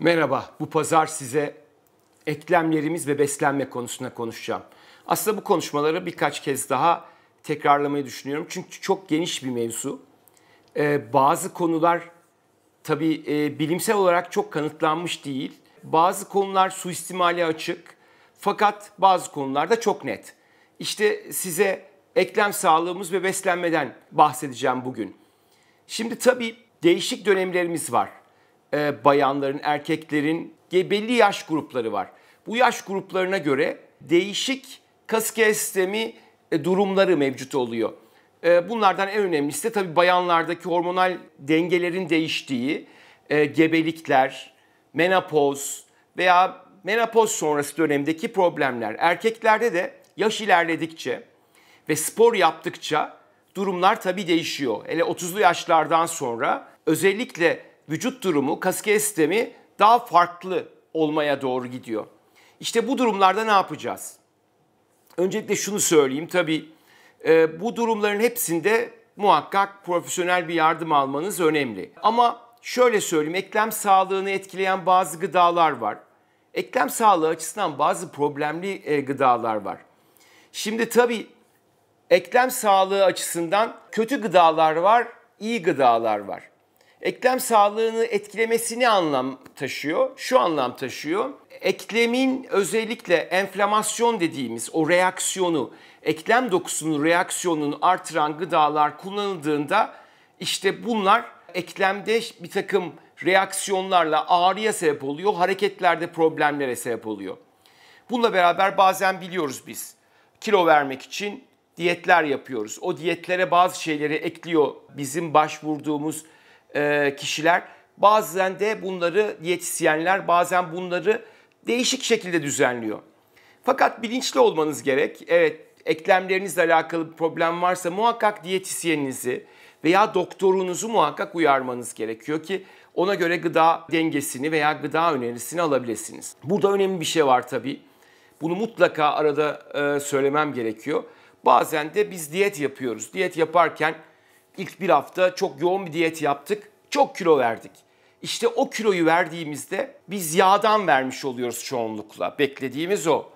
Merhaba, bu pazar size eklemlerimiz ve beslenme konusuna konuşacağım. Aslında bu konuşmaları birkaç kez daha tekrarlamayı düşünüyorum. Çünkü çok geniş bir mevzu. Ee, bazı konular tabii e, bilimsel olarak çok kanıtlanmış değil. Bazı konular suistimali açık fakat bazı konularda çok net. İşte size eklem sağlığımız ve beslenmeden bahsedeceğim bugün. Şimdi tabii değişik dönemlerimiz var e, bayanların, erkeklerin belli yaş grupları var. Bu yaş gruplarına göre değişik kaske sistemi e, durumları mevcut oluyor. E, bunlardan en önemlisi de tabii bayanlardaki hormonal dengelerin değiştiği e, gebelikler, menopoz veya menopoz sonrası dönemdeki problemler. Erkeklerde de yaş ilerledikçe ve spor yaptıkça durumlar tabii değişiyor. Hele 30'lu yaşlardan sonra özellikle vücut durumu, kasike sistemi daha farklı olmaya doğru gidiyor. İşte bu durumlarda ne yapacağız? Öncelikle şunu söyleyeyim tabii e, bu durumların hepsinde muhakkak profesyonel bir yardım almanız önemli. Ama şöyle söyleyeyim eklem sağlığını etkileyen bazı gıdalar var. Eklem sağlığı açısından bazı problemli e, gıdalar var. Şimdi tabii eklem sağlığı açısından kötü gıdalar var, iyi gıdalar var eklem sağlığını etkilemesini anlam taşıyor. Şu anlam taşıyor. Eklemin özellikle enflamasyon dediğimiz o reaksiyonu, eklem dokusunun reaksiyonunu artıran gıdalar kullanıldığında işte bunlar eklemde bir takım reaksiyonlarla ağrıya sebep oluyor, hareketlerde problemlere sebep oluyor. Bununla beraber bazen biliyoruz biz kilo vermek için diyetler yapıyoruz. O diyetlere bazı şeyleri ekliyor bizim başvurduğumuz e, kişiler. Bazen de bunları diyetisyenler, bazen bunları değişik şekilde düzenliyor. Fakat bilinçli olmanız gerek. Evet, eklemlerinizle alakalı bir problem varsa muhakkak diyetisyeninizi veya doktorunuzu muhakkak uyarmanız gerekiyor ki ona göre gıda dengesini veya gıda önerisini alabilirsiniz. Burada önemli bir şey var tabii. Bunu mutlaka arada e, söylemem gerekiyor. Bazen de biz diyet yapıyoruz. Diyet yaparken İlk bir hafta çok yoğun bir diyet yaptık. Çok kilo verdik. İşte o kiloyu verdiğimizde biz yağdan vermiş oluyoruz çoğunlukla. Beklediğimiz o.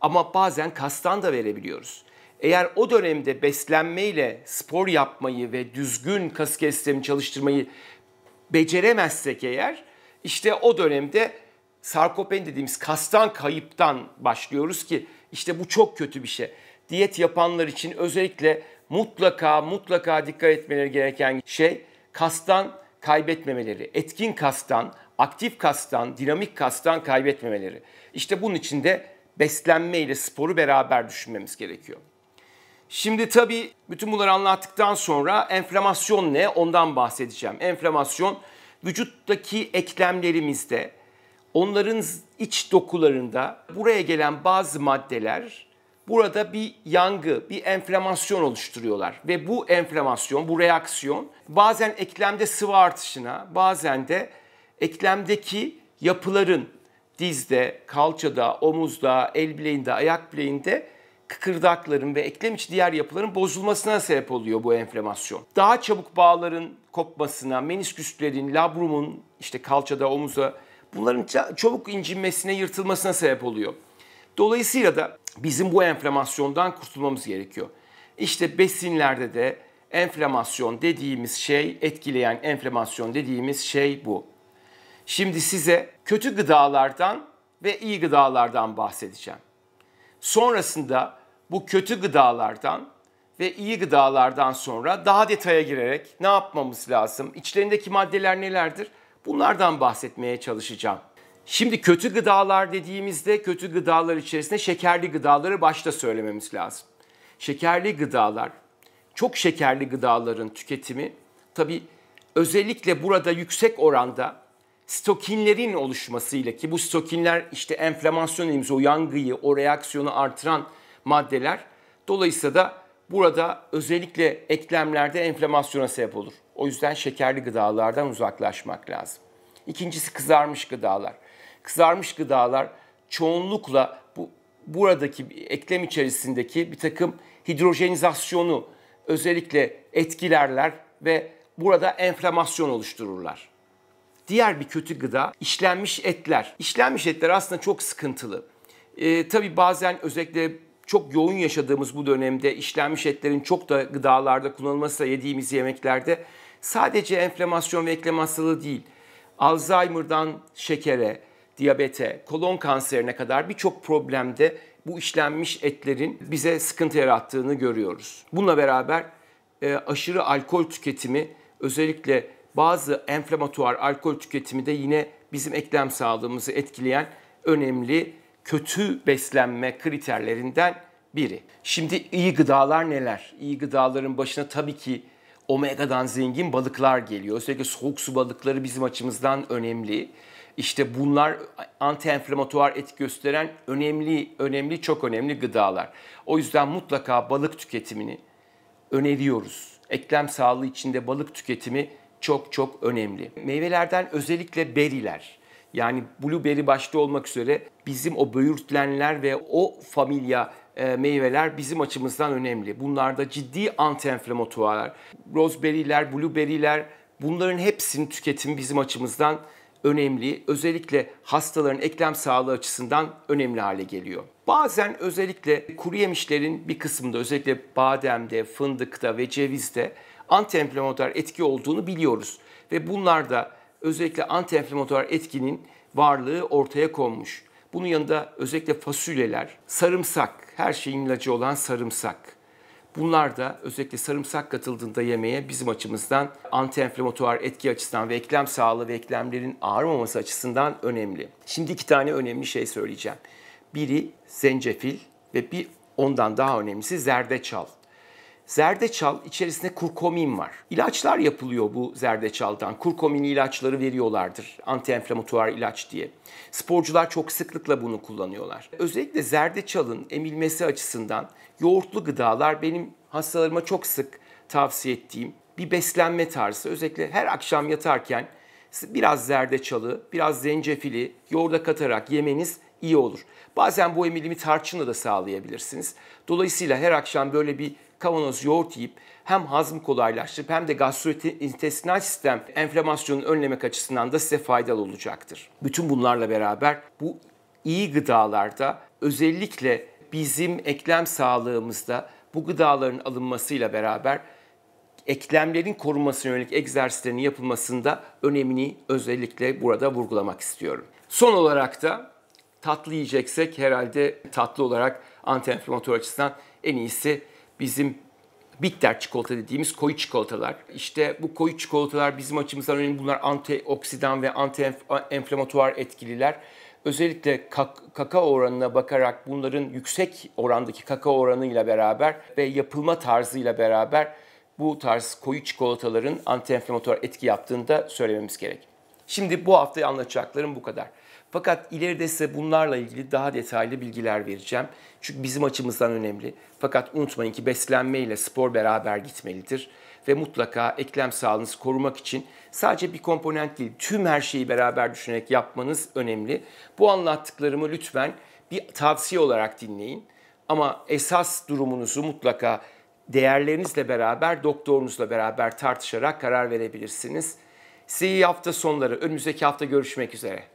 Ama bazen kastan da verebiliyoruz. Eğer o dönemde beslenmeyle spor yapmayı ve düzgün kas kesitlerini çalıştırmayı beceremezsek eğer işte o dönemde sarkopen dediğimiz kastan kayıptan başlıyoruz ki işte bu çok kötü bir şey. Diyet yapanlar için özellikle mutlaka mutlaka dikkat etmeleri gereken şey kastan kaybetmemeleri. Etkin kastan, aktif kastan, dinamik kastan kaybetmemeleri. İşte bunun için de beslenme ile sporu beraber düşünmemiz gerekiyor. Şimdi tabii bütün bunları anlattıktan sonra enflamasyon ne ondan bahsedeceğim. Enflamasyon vücuttaki eklemlerimizde, onların iç dokularında buraya gelen bazı maddeler burada bir yangı, bir enflamasyon oluşturuyorlar. Ve bu enflamasyon, bu reaksiyon bazen eklemde sıvı artışına, bazen de eklemdeki yapıların dizde, kalçada, omuzda, el bileğinde, ayak bileğinde kıkırdakların ve eklem içi diğer yapıların bozulmasına sebep oluyor bu enflamasyon. Daha çabuk bağların kopmasına, menisküslerin, labrumun işte kalçada, omuza bunların çabuk incinmesine, yırtılmasına sebep oluyor. Dolayısıyla da bizim bu enflamasyondan kurtulmamız gerekiyor. İşte besinlerde de enflamasyon dediğimiz şey, etkileyen enflamasyon dediğimiz şey bu. Şimdi size kötü gıdalardan ve iyi gıdalardan bahsedeceğim. Sonrasında bu kötü gıdalardan ve iyi gıdalardan sonra daha detaya girerek ne yapmamız lazım? İçlerindeki maddeler nelerdir? Bunlardan bahsetmeye çalışacağım. Şimdi kötü gıdalar dediğimizde kötü gıdalar içerisinde şekerli gıdaları başta söylememiz lazım. Şekerli gıdalar, çok şekerli gıdaların tüketimi tabi özellikle burada yüksek oranda stokinlerin oluşmasıyla ki bu stokinler işte enflamasyon dediğimiz o yangıyı, o reaksiyonu artıran maddeler dolayısıyla da burada özellikle eklemlerde enflamasyona sebep olur. O yüzden şekerli gıdalardan uzaklaşmak lazım. İkincisi kızarmış gıdalar. Kızarmış gıdalar çoğunlukla bu buradaki eklem içerisindeki bir takım hidrojenizasyonu özellikle etkilerler ve burada enflamasyon oluştururlar. Diğer bir kötü gıda işlenmiş etler. İşlenmiş etler aslında çok sıkıntılı. Ee, tabii bazen özellikle çok yoğun yaşadığımız bu dönemde işlenmiş etlerin çok da gıdalarda kullanılmasıyla yediğimiz yemeklerde sadece enflamasyon ve eklem hastalığı değil, Alzheimer'dan şekere, diyabete, kolon kanserine kadar birçok problemde bu işlenmiş etlerin bize sıkıntı yarattığını görüyoruz. Bununla beraber e, aşırı alkol tüketimi özellikle bazı enflamatuar alkol tüketimi de yine bizim eklem sağlığımızı etkileyen önemli kötü beslenme kriterlerinden biri. Şimdi iyi gıdalar neler? İyi gıdaların başına tabii ki omega'dan zengin balıklar geliyor. Özellikle soğuk su balıkları bizim açımızdan önemli. İşte bunlar anti-enflamatuar etki gösteren önemli, önemli, çok önemli gıdalar. O yüzden mutlaka balık tüketimini öneriyoruz. Eklem sağlığı içinde balık tüketimi çok çok önemli. Meyvelerden özellikle beriler. Yani blueberry başta olmak üzere bizim o böğürtlenler ve o familya e, meyveler bizim açımızdan önemli. Bunlarda ciddi anti-enflamatuarlar, roseberry'ler, blueberry'ler bunların hepsinin tüketimi bizim açımızdan önemli önemli. Özellikle hastaların eklem sağlığı açısından önemli hale geliyor. Bazen özellikle kuru yemişlerin bir kısmında özellikle bademde, fındıkta ve cevizde antiinflamatuar etki olduğunu biliyoruz. Ve bunlar da özellikle antiinflamatuar etkinin varlığı ortaya konmuş. Bunun yanında özellikle fasulyeler, sarımsak, her şeyin ilacı olan sarımsak, Bunlar da özellikle sarımsak katıldığında yemeğe bizim açımızdan antienflamatuar etki açısından ve eklem sağlığı ve eklemlerin ağrımaması açısından önemli. Şimdi iki tane önemli şey söyleyeceğim. Biri zencefil ve bir ondan daha önemlisi zerdeçal. Zerdeçal içerisinde kurkumin var. İlaçlar yapılıyor bu zerdeçaldan. Kurkumin ilaçları veriyorlardır. Antienflamatuar ilaç diye. Sporcular çok sıklıkla bunu kullanıyorlar. Özellikle zerdeçalın emilmesi açısından yoğurtlu gıdalar benim hastalarıma çok sık tavsiye ettiğim bir beslenme tarzı. Özellikle her akşam yatarken biraz zerdeçalı, biraz zencefili yoğurda katarak yemeniz iyi olur. Bazen bu emilimi tarçınla da sağlayabilirsiniz. Dolayısıyla her akşam böyle bir kavanoz yoğurt yiyip hem hazmı kolaylaştırıp hem de gastrointestinal sistem enflamasyonunu önlemek açısından da size faydalı olacaktır. Bütün bunlarla beraber bu iyi gıdalarda özellikle bizim eklem sağlığımızda bu gıdaların alınmasıyla beraber eklemlerin korunmasına yönelik egzersizlerin yapılmasında önemini özellikle burada vurgulamak istiyorum. Son olarak da tatlı yiyeceksek herhalde tatlı olarak anti açısından en iyisi bizim bitter çikolata dediğimiz koyu çikolatalar. İşte bu koyu çikolatalar bizim açımızdan önemli. Bunlar antioksidan ve antienflamatuar etkililer. Özellikle kak kakao oranına bakarak bunların yüksek orandaki kakao oranıyla beraber ve yapılma tarzıyla beraber bu tarz koyu çikolataların antienflamatuar etki yaptığını da söylememiz gerek. Şimdi bu haftayı anlatacaklarım bu kadar. Fakat ileride size bunlarla ilgili daha detaylı bilgiler vereceğim. Çünkü bizim açımızdan önemli. Fakat unutmayın ki beslenme ile spor beraber gitmelidir. Ve mutlaka eklem sağlığınızı korumak için sadece bir komponent değil, tüm her şeyi beraber düşünerek yapmanız önemli. Bu anlattıklarımı lütfen bir tavsiye olarak dinleyin. Ama esas durumunuzu mutlaka değerlerinizle beraber, doktorunuzla beraber tartışarak karar verebilirsiniz. Sizi hafta sonları. Önümüzdeki hafta görüşmek üzere.